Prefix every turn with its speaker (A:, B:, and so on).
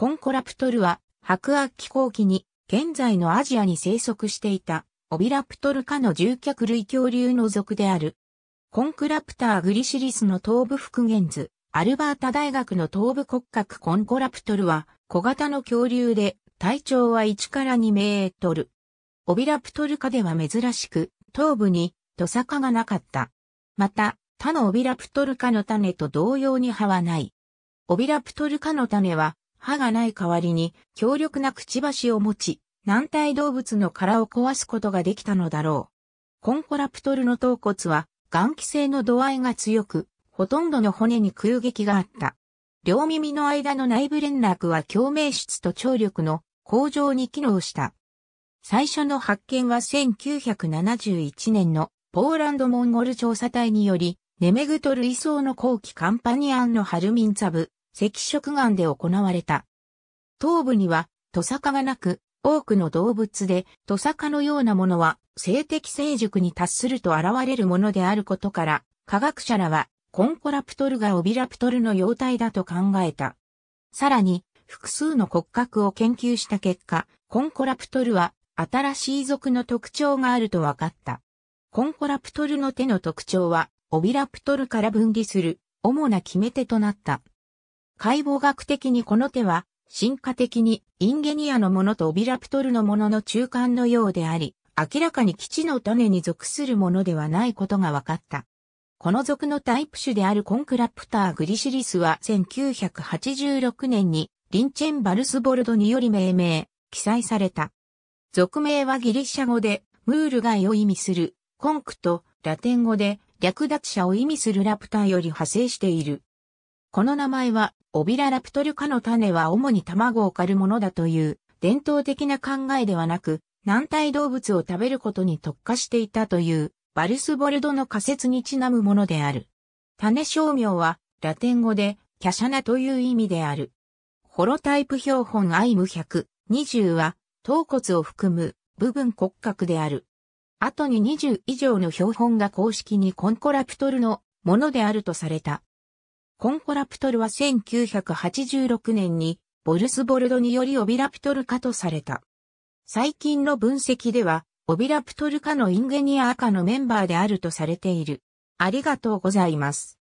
A: コンコラプトルは白亜紀後期に現在のアジアに生息していたオビラプトル科の獣脚類恐竜の属である。コンクラプターグリシリスの頭部復元図、アルバータ大学の頭部骨格コンコラプトルは小型の恐竜で体長は1から2メートル。オビラプトル科では珍しく頭部にトサカがなかった。また、他のオビラプトル科の種と同様に葉はない。オビラプトル科の種は歯がない代わりに強力なくちばしを持ち、軟体動物の殻を壊すことができたのだろう。コンコラプトルの頭骨は、眼気性の度合いが強く、ほとんどの骨に空撃があった。両耳の間の内部連絡は共鳴質と聴力の向上に機能した。最初の発見は1971年のポーランドモンゴル調査隊により、ネメグトルイソーの後期カンパニアンのハルミンザブ、赤色岩で行われた。頭部にはトサカがなく、多くの動物でトサカのようなものは性的成熟に達すると現れるものであることから、科学者らはコンコラプトルがオビラプトルの様態だと考えた。さらに、複数の骨格を研究した結果、コンコラプトルは新しい属の特徴があると分かった。コンコラプトルの手の特徴は、オビラプトルから分離する主な決め手となった。解剖学的にこの手は、進化的にインゲニアのものとオビラプトルのものの中間のようであり、明らかに基地の種に属するものではないことが分かった。この属のタイプ種であるコンクラプターグリシリスは1986年にリンチェンバルスボルドにより命名、記載された。属名はギリシャ語でムール貝を意味するコンクとラテン語で略奪者を意味するラプターより派生している。この名前は、オビララプトル科の種は主に卵を狩るものだという伝統的な考えではなく、軟体動物を食べることに特化していたというバルスボルドの仮説にちなむものである。種商名はラテン語でキャシャナという意味である。ホロタイプ標本アイム120は頭骨を含む部分骨格である。後に20以上の標本が公式にコンコラプトルのものであるとされた。コンコラプトルは1986年にボルスボルドによりオビラプトル化とされた。最近の分析では、オビラプトル化のインゲニア赤のメンバーであるとされている。ありがとうございます。